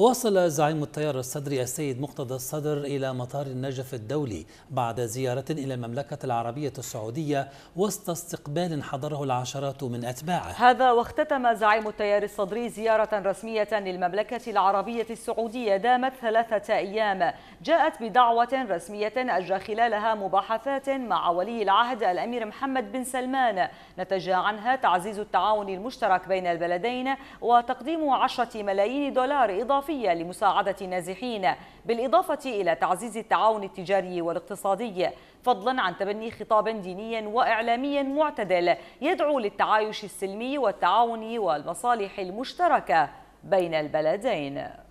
واصل زعيم التيار الصدري السيد مقتدى الصدر إلى مطار النجف الدولي بعد زيارة إلى المملكة العربية السعودية وسط استقبال حضره العشرات من أتباعه هذا واختتم زعيم التيار الصدري زيارة رسمية للمملكة العربية السعودية دامت ثلاثة أيام جاءت بدعوة رسمية أجرى خلالها مباحثات مع ولي العهد الأمير محمد بن سلمان نتج عنها تعزيز التعاون المشترك بين البلدين وتقديم عشرة ملايين دولار إضافة الصحفية لمساعدة النازحين بالإضافة إلى تعزيز التعاون التجاري والاقتصادي فضلا عن تبني خطاب ديني وإعلامي معتدل يدعو للتعايش السلمي والتعاون والمصالح المشتركة بين البلدين